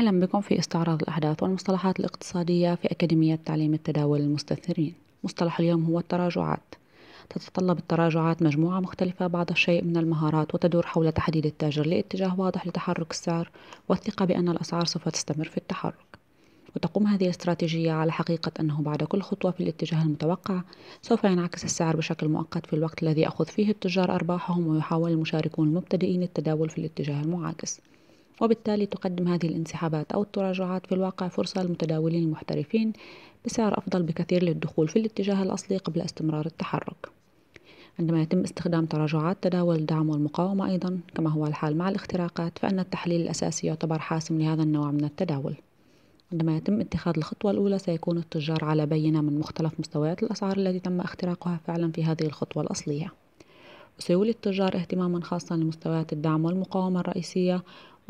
أهلا بكم في استعراض الأحداث والمصطلحات الاقتصادية في أكاديمية تعليم التداول للمستثمرين مصطلح اليوم هو التراجعات تتطلب التراجعات مجموعة مختلفة بعض الشيء من المهارات وتدور حول تحديد التاجر لاتجاه واضح لتحرك السعر والثقة بأن الأسعار سوف تستمر في التحرك وتقوم هذه الاستراتيجية على حقيقة أنه بعد كل خطوة في الاتجاه المتوقع سوف ينعكس السعر بشكل مؤقت في الوقت الذي يأخذ فيه التجار أرباحهم ويحاول المشاركون المبتدئين التداول في الاتجاه المعاكس وبالتالي تقدم هذه الانسحابات أو التراجعات في الواقع فرصة للمتداولين المحترفين بسعر أفضل بكثير للدخول في الاتجاه الأصلي قبل استمرار التحرك عندما يتم استخدام تراجعات تداول الدعم والمقاومة أيضا كما هو الحال مع الاختراقات فإن التحليل الأساسي يعتبر حاسم لهذا النوع من التداول عندما يتم اتخاذ الخطوة الأولى سيكون التجار على بينة من مختلف مستويات الأسعار التي تم اختراقها فعلا في هذه الخطوة الأصلية وسيولي التجار اهتماما خاصا لمستويات الدعم والمقاومة الرئيسية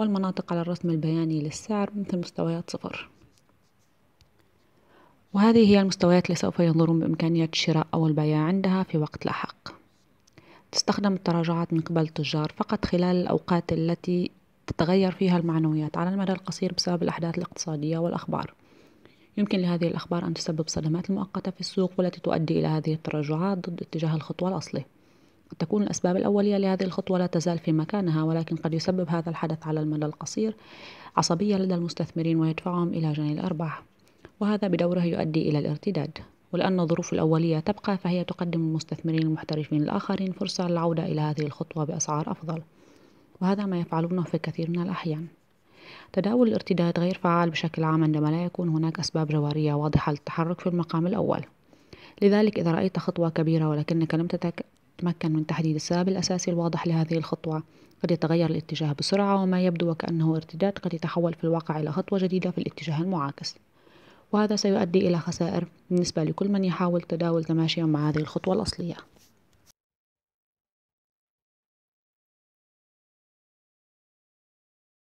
والمناطق على الرسم البياني للسعر مثل مستويات صفر وهذه هي المستويات اللي سوف ينظرون بإمكانية الشراء أو البيع عندها في وقت لاحق تستخدم التراجعات من قبل التجار فقط خلال الأوقات التي تتغير فيها المعنويات على المدى القصير بسبب الأحداث الاقتصادية والأخبار يمكن لهذه الأخبار أن تسبب صدمات مؤقتة في السوق والتي تؤدي إلى هذه التراجعات ضد اتجاه الخطوة الأصلي قد تكون الأسباب الأولية لهذه الخطوة لا تزال في مكانها ولكن قد يسبب هذا الحدث على المدى القصير عصبية لدى المستثمرين ويدفعهم إلى جني الأرباح وهذا بدوره يؤدي إلى الارتداد ولأن الظروف الأولية تبقى فهي تقدم المستثمرين المحترفين الآخرين فرصة للعودة إلى هذه الخطوة بأسعار أفضل وهذا ما يفعلونه في كثير من الأحيان تداول الارتداد غير فعال بشكل عام عندما لا يكون هناك أسباب جوهرية واضحة للتحرك في المقام الأول لذلك إذا رأيت خطوة كبيرة ولكنك لم تمكن من تحديد السبب الأساسي الواضح لهذه الخطوة قد يتغير الاتجاه بسرعة وما يبدو وكأنه ارتداد قد يتحول في الواقع إلى خطوة جديدة في الاتجاه المعاكس وهذا سيؤدي إلى خسائر بالنسبة لكل من يحاول تداول تماشيا مع هذه الخطوة الأصلية